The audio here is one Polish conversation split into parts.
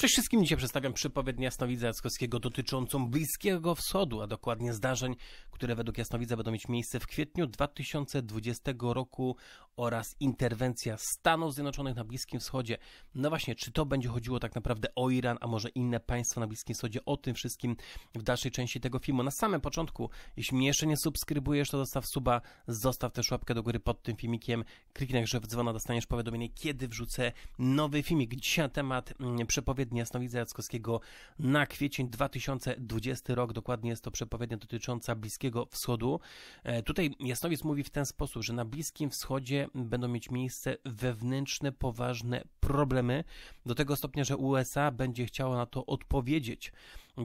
Cześć wszystkim, dzisiaj przedstawiam przypowiednię Jasnowidza Jackowskiego dotyczącą Bliskiego Wschodu, a dokładnie zdarzeń, które według Jasnowidza będą mieć miejsce w kwietniu 2020 roku oraz interwencja Stanów Zjednoczonych na Bliskim Wschodzie. No właśnie, czy to będzie chodziło tak naprawdę o Iran, a może inne państwa na Bliskim Wschodzie? O tym wszystkim w dalszej części tego filmu. Na samym początku, jeśli mnie jeszcze nie subskrybujesz, to zostaw suba, zostaw też łapkę do góry pod tym filmikiem, kliknij że w dzwona, dostaniesz powiadomienie, kiedy wrzucę nowy filmik. Dzisiaj na temat mm, przepowiedni Jasnowidza Jackowskiego na kwiecień 2020 rok. Dokładnie jest to przepowiednia dotycząca Bliskiego Wschodu. E, tutaj Jasnowidz mówi w ten sposób, że na Bliskim Wschodzie będą mieć miejsce wewnętrzne, poważne problemy, do tego stopnia, że USA będzie chciało na to odpowiedzieć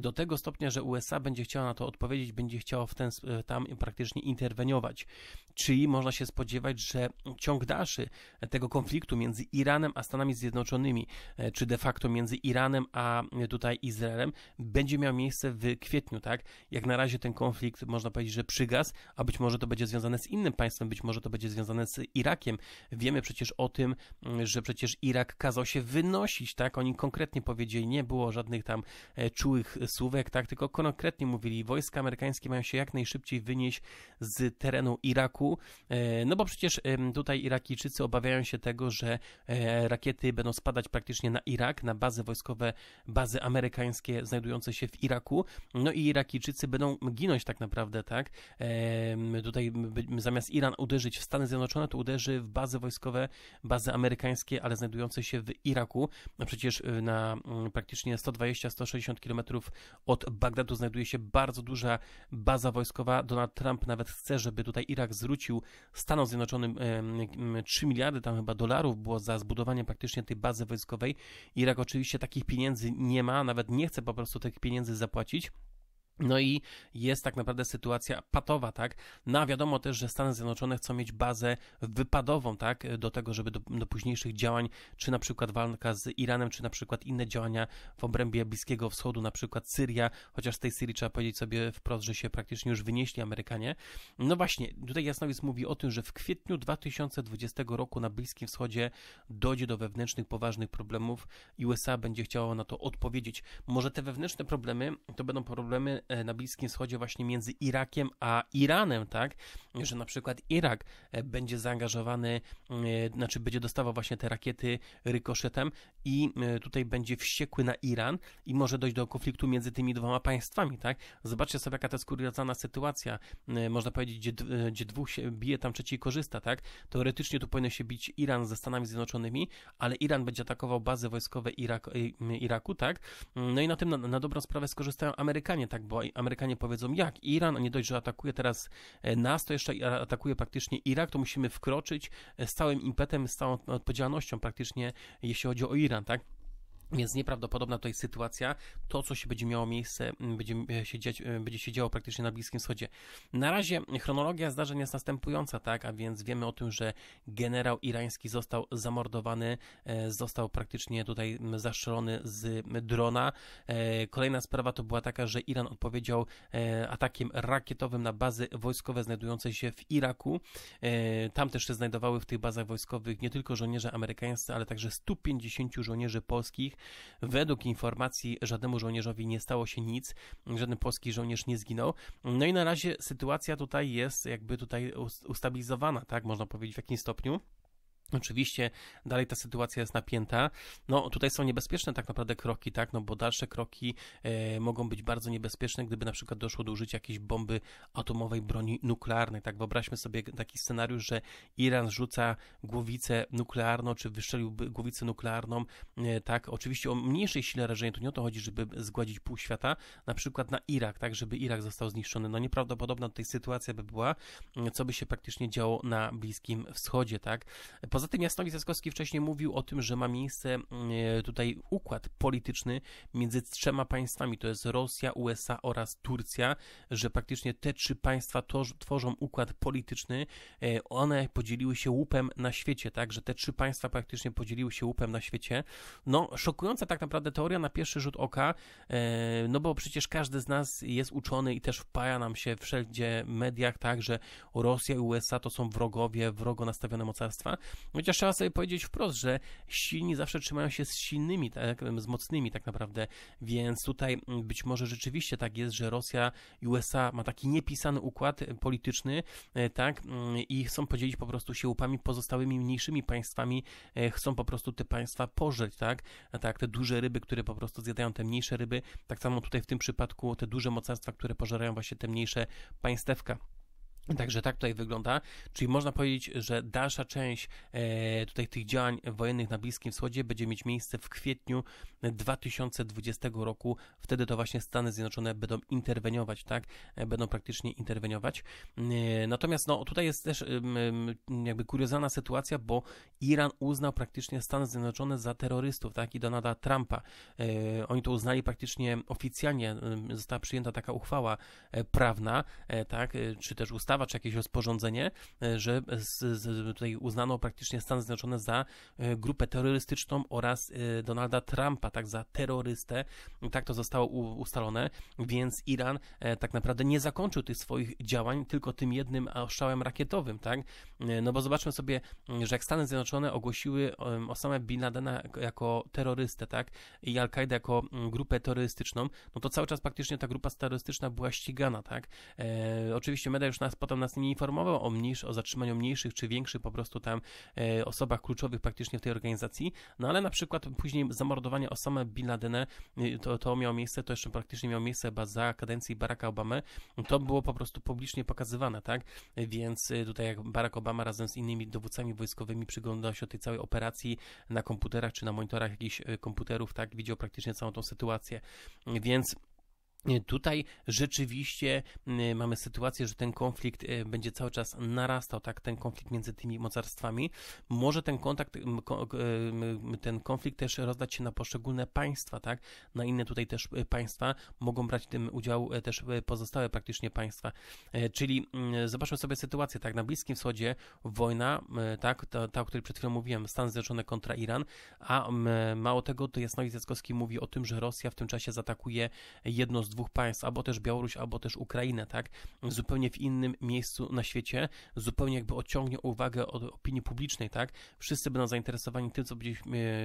do tego stopnia, że USA będzie chciała na to odpowiedzieć, będzie chciała w ten, e, tam praktycznie interweniować. Czyli można się spodziewać, że ciąg dalszy tego konfliktu między Iranem a Stanami Zjednoczonymi, e, czy de facto między Iranem a e, tutaj Izraelem, będzie miał miejsce w kwietniu, tak? Jak na razie ten konflikt można powiedzieć, że przygas, a być może to będzie związane z innym państwem, być może to będzie związane z Irakiem. Wiemy przecież o tym, mm, że przecież Irak kazał się wynosić, tak? Oni konkretnie powiedzieli, nie było żadnych tam czułych słówek, tak, tylko konkretnie mówili, wojska amerykańskie mają się jak najszybciej wynieść z terenu Iraku, e, no bo przecież tutaj Irakijczycy obawiają się tego, że e, rakiety będą spadać praktycznie na Irak, na bazy wojskowe, bazy amerykańskie znajdujące się w Iraku, no i Irakijczycy będą ginąć tak naprawdę, tak, e, tutaj zamiast Iran uderzyć w Stany Zjednoczone, to uderzy w bazy wojskowe, bazy amerykańskie, ale znajdujące się w Iraku, no przecież na praktycznie 120-160 kilometrów kilometrów od Bagdadu znajduje się bardzo duża baza wojskowa. Donald Trump nawet chce, żeby tutaj Irak zwrócił Stanom Zjednoczonym 3 miliardy tam chyba dolarów było za zbudowanie praktycznie tej bazy wojskowej. Irak oczywiście takich pieniędzy nie ma, nawet nie chce po prostu tych pieniędzy zapłacić. No i jest tak naprawdę sytuacja patowa, tak? No a wiadomo też, że Stany Zjednoczone chcą mieć bazę wypadową, tak? Do tego, żeby do, do, późniejszych działań, czy na przykład walka z Iranem, czy na przykład inne działania w obrębie Bliskiego Wschodu, na przykład Syria, chociaż z tej Syrii trzeba powiedzieć sobie wprost, że się praktycznie już wynieśli Amerykanie. No właśnie, tutaj Jasnowiec mówi o tym, że w kwietniu 2020 roku na Bliskim Wschodzie dojdzie do wewnętrznych poważnych problemów i USA będzie chciało na to odpowiedzieć. Może te wewnętrzne problemy to będą problemy E, na Bliskim Wschodzie właśnie między Irakiem a Iranem, tak? Że na przykład Irak e, będzie zaangażowany, e, znaczy będzie dostawał właśnie te rakiety rykoszetem i e, tutaj będzie wściekły na Iran i może dojść do konfliktu między tymi dwoma państwami, tak? Zobaczcie sobie, jaka to jest kuriozalna sytuacja, e, można powiedzieć, gdzie, e, gdzie dwóch się bije, tam trzeci korzysta, tak? Teoretycznie tu powinno się bić Iran ze Stanami Zjednoczonymi, ale Iran będzie atakował bazy wojskowe Irak, Iraku, tak? No i na tym na, na dobrą sprawę skorzystają Amerykanie, tak? Bo Amerykanie powiedzą, jak Iran, nie dość, że atakuje teraz nas, to jeszcze atakuje praktycznie Irak, to musimy wkroczyć z całym impetem, z całą odpowiedzialnością praktycznie, jeśli chodzi o Iran. contact Więc nieprawdopodobna tutaj sytuacja. To, co się będzie miało miejsce, będzie się, dziać, e, będzie się działo praktycznie na Bliskim Wschodzie. Na razie chronologia zdarzeń jest następująca, tak? A więc wiemy o tym, że generał irański został zamordowany, e, został praktycznie tutaj zastrzelony z drona. E, kolejna sprawa to była taka, że Iran odpowiedział atakiem rakietowym na bazy wojskowe znajdujące się w Iraku. Tam też się znajdowały w tych bazach wojskowych nie tylko żołnierze amerykańscy, ale także 150 żołnierzy polskich. Według informacji żadnemu żołnierzowi nie stało się nic, żaden polski żołnierz nie zginął. No i na razie sytuacja tutaj jest jakby tutaj ustabilizowana, tak można powiedzieć w jakimś stopniu. Oczywiście dalej ta sytuacja jest napięta. No tutaj są niebezpieczne tak naprawdę kroki, tak? No bo dalsze kroki e, mogą być bardzo niebezpieczne, gdyby na przykład doszło do użycia jakiejś bomby atomowej, broni nuklearnej, tak? Wyobraźmy sobie taki scenariusz, że Iran rzuca głowicę nuklearną, czy wystrzeliłby głowicę nuklearną, e, tak? Oczywiście o mniejszej sile rażenia, tu nie o to chodzi, żeby zgładzić pół świata, na przykład na Irak, tak? Żeby Irak został zniszczony. No nieprawdopodobna tutaj sytuacja by była, e, co by się praktycznie działo na Bliskim Wschodzie, tak? Poza Poza tym Jasnowi Zaskowski wcześniej mówił o tym, że ma miejsce mm, e, tutaj układ polityczny między trzema państwami, to jest Rosja, USA oraz Turcja, że praktycznie te trzy państwa tworzą układ polityczny. E, one podzieliły się łupem na świecie, tak, że te trzy państwa praktycznie podzieliły się łupem na świecie. No, szokująca tak naprawdę teoria na pierwszy rzut oka, e, no bo przecież każdy z nas jest uczony i też wpaja nam się wszędzie mediach, tak, że Rosja i USA to są wrogowie, wrogo nastawione mocarstwa. Chociaż trzeba sobie powiedzieć wprost, że silni zawsze trzymają się z silnymi, tak, z mocnymi tak naprawdę, więc tutaj mm, być może rzeczywiście tak jest, że Rosja i USA ma taki niepisany układ polityczny, e, tak, mm, i chcą podzielić po prostu się upami pozostałymi mniejszymi państwami, e, chcą po prostu te państwa pożreć, tak, tak, te duże ryby, które po prostu zjadają te mniejsze ryby, tak samo tutaj w tym przypadku te duże mocarstwa, które pożerają właśnie te mniejsze państewka. Także tak tutaj wygląda, czyli można powiedzieć, że dalsza część e, tutaj tych działań wojennych na Bliskim Wschodzie będzie mieć miejsce w kwietniu 2020 roku. Wtedy to właśnie Stany Zjednoczone będą interweniować, tak? E, będą praktycznie interweniować. E, natomiast no, tutaj jest też jakby kuriozalna sytuacja, bo Iran uznał praktycznie Stany Zjednoczone za terrorystów, tak? I donada Trumpa. Oni to uznali praktycznie oficjalnie, została przyjęta taka uchwała prawna, tak? Czy też ustawa ustawa czy jakieś rozporządzenie, e, że z, z, tutaj uznano praktycznie Stany Zjednoczone za e, grupę terrorystyczną oraz e, Donalda Trumpa, tak, za terrorystę. Tak to zostało ustalone, więc Iran tak naprawdę nie zakończył tych swoich działań tylko tym jednym oszczałem rakietowym, tak? No bo zobaczmy sobie, że jak Stany Zjednoczone ogłosiły Osama Bin Ladena jako terrorystę, tak? I Al-Kaidę jako grupę terrorystyczną, no to cały czas praktycznie ta grupa terrorystyczna była ścigana, tak? E, oczywiście media już nas potem nas nie informował o, mniejszy, o zatrzymaniu mniejszych czy większych po prostu tam e, osobach kluczowych praktycznie w tej organizacji, no ale na przykład później zamordowanie Osama Bin Ladena, y, to, to miało miejsce, to jeszcze praktycznie miało miejsce chyba za kadencji Baracka Obamy, to było po prostu publicznie pokazywane, tak? Więc y, tutaj jak Barack Obama razem z innymi dowódcami wojskowymi przyglądał się tej całej operacji na komputerach czy na monitorach jakichś y, komputerów, tak? Widział praktycznie całą tą sytuację. Więc E, tutaj rzeczywiście e, mamy sytuację, że ten konflikt e, będzie cały czas narastał, tak, ten konflikt między tymi mocarstwami. Może ten kontakt, ten konflikt też rozdać się na poszczególne państwa, tak, na inne tutaj też państwa, mogą brać w tym udział też pozostałe praktycznie państwa. Czyli zobaczmy sobie sytuację, tak, na Bliskim Wschodzie wojna, tak, ta, ta o której przed chwilą mówiłem, Stany Zjednoczone kontra Iran, a mało tego, to Jasnowic Jackowski mówi o tym, że Rosja w tym czasie zaatakuje jedno z dwóch państw, albo też Białoruś, albo też Ukrainę, tak? Zupełnie w innym miejscu na świecie, zupełnie jakby odciągnie uwagę od opinii publicznej, tak? Wszyscy będą zainteresowani tym, co będzie,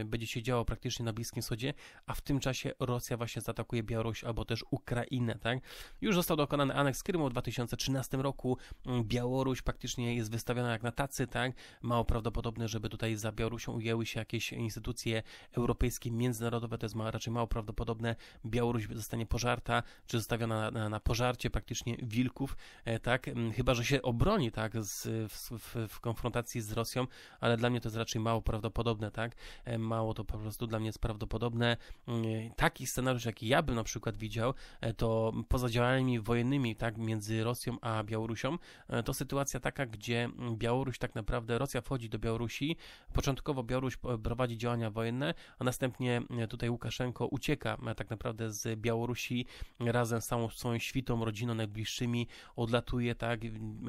e, będzie się działo praktycznie na Bliskim Wschodzie, a w tym czasie Rosja właśnie zaatakuje Białoruś albo też Ukrainę, tak? Już został dokonany aneks Krymu w 2013 roku. Białoruś praktycznie jest wystawiona jak na tacy, tak? Mało prawdopodobne, żeby tutaj za Białorusią ujęły się jakieś instytucje europejskie, międzynarodowe, to jest raczej mało prawdopodobne. Białoruś zostanie pożarta, czy zostawiona na, na pożarcie praktycznie wilków, e, tak? Mm, chyba, że się obroni, tak, z, w, w, w, konfrontacji z Rosją, ale dla mnie to jest raczej mało prawdopodobne, tak? E, mało to po prostu dla mnie jest prawdopodobne. Mm, e, taki scenariusz, jaki ja bym na przykład widział, to poza działaniami wojennymi, tak, między Rosją a Białorusią, to sytuacja taka, gdzie Białoruś tak naprawdę, Rosja wchodzi do Białorusi, początkowo Białoruś prowadzi działania wojenne, a następnie tutaj Łukaszenko ucieka tak naprawdę z Białorusi razem z samą swoją świtą, rodziną, najbliższymi, odlatuje tak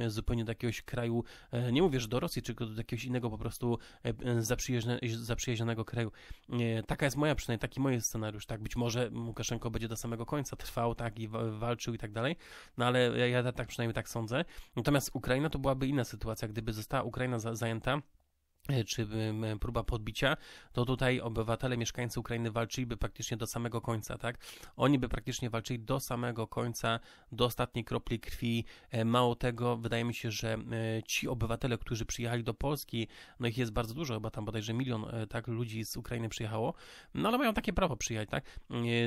zupełnie do jakiegoś kraju, e, nie mówię, że do Rosji, tylko do jakiegoś innego po prostu e, e, zaprzyjaźnionego kraju. Taka jest moja przynajmniej, taki mój scenariusz, tak, być może Łukaszenko będzie do samego końca trwał, tak, i walczył i tak dalej, no ale ja, ja tak przynajmniej tak sądzę. Natomiast Ukraina to byłaby inna sytuacja, gdyby została Ukraina za, zajęta, E, czy próba podbicia, to tutaj obywatele, mieszkańcy Ukrainy walczyliby praktycznie do samego końca, tak? Oni by praktycznie walczyli do samego końca, do ostatniej kropli krwi. E, mało tego, wydaje mi się, że e, ci obywatele, którzy przyjechali do Polski, no ich jest bardzo dużo, chyba tam bodajże milion, tak, ludzi z Ukrainy przyjechało, no ale mają takie prawo przyjechać, tak?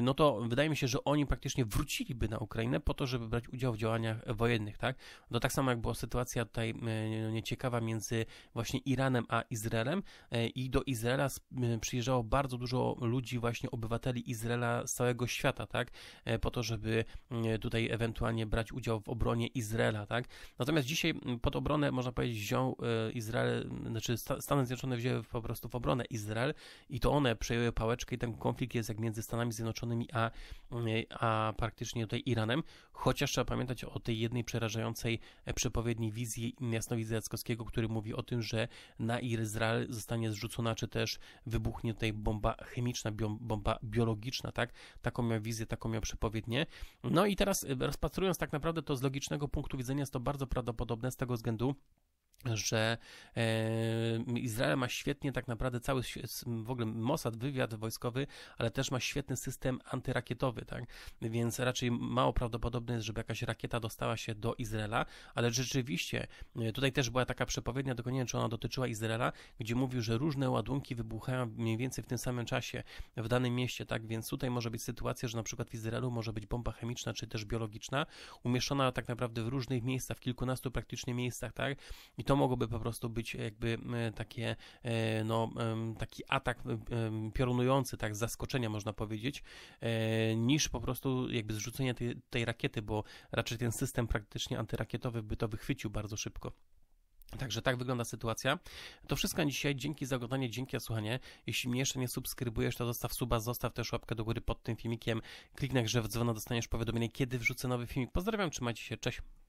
No to wydaje mi się, że oni praktycznie wróciliby na Ukrainę po to, żeby brać udział w działaniach wojennych, tak? No tak samo jak była sytuacja tutaj nieciekawa między właśnie Iranem a Izraelem e, i do Izraela e, przyjeżdżało bardzo dużo ludzi, właśnie obywateli Izraela z całego świata, tak, e, po to, żeby tutaj ewentualnie brać udział w obronie Izraela, tak. Natomiast dzisiaj pod obronę, można powiedzieć, wziął Izrael, znaczy Stany Zjednoczone wzięły po prostu w obronę Izrael i to one przejęły pałeczkę i ten konflikt jest jak między Stanami Zjednoczonymi a, a praktycznie tutaj Iranem, chociaż trzeba pamiętać o tej jednej przerażającej przepowiedni wizji jasnowidza Jackowskiego, który mówi o tym, że na Iran Izrael zostanie zrzucona, czy też wybuchnie tutaj bomba chemiczna, bio, bomba biologiczna, tak? Taką miał wizję, taką miał przepowiednię. No i teraz e, rozpatrując tak naprawdę to z logicznego punktu widzenia jest to bardzo prawdopodobne z tego względu, że Izrael ma świetnie tak naprawdę cały w ogóle Mossad, wywiad wojskowy, ale też ma świetny system antyrakietowy, tak? Więc raczej mało prawdopodobne jest, żeby jakaś rakieta dostała się do Izraela, ale rzeczywiście e, tutaj też była taka przepowiednia, tylko nie wiem, czy ona dotyczyła Izraela, gdzie mówił, że różne ładunki wybuchają mniej więcej w tym samym czasie w danym mieście, tak? Więc tutaj może być sytuacja, że na przykład w Izraelu może być bomba chemiczna, czy też biologiczna, umieszczona tak naprawdę w różnych miejscach, w kilkunastu praktycznie miejscach, tak? I to to mogłoby po prostu być jakby takie, e, no, taki atak piorunujący, tak zaskoczenia można powiedzieć, e, niż po prostu jakby zrzucenie tej, tej rakiety, bo raczej ten system praktycznie antyrakietowy by to wychwycił bardzo szybko. Także tak wygląda sytuacja. To wszystko na dzisiaj. Dzięki za oglądanie, dzięki za słuchanie. Jeśli mnie jeszcze nie subskrybujesz, to zostaw suba, zostaw też łapkę do góry pod tym filmikiem. Kliknij że w dzwona, dostaniesz powiadomienie, kiedy wrzucę nowy filmik. Pozdrawiam, trzymajcie się, cześć.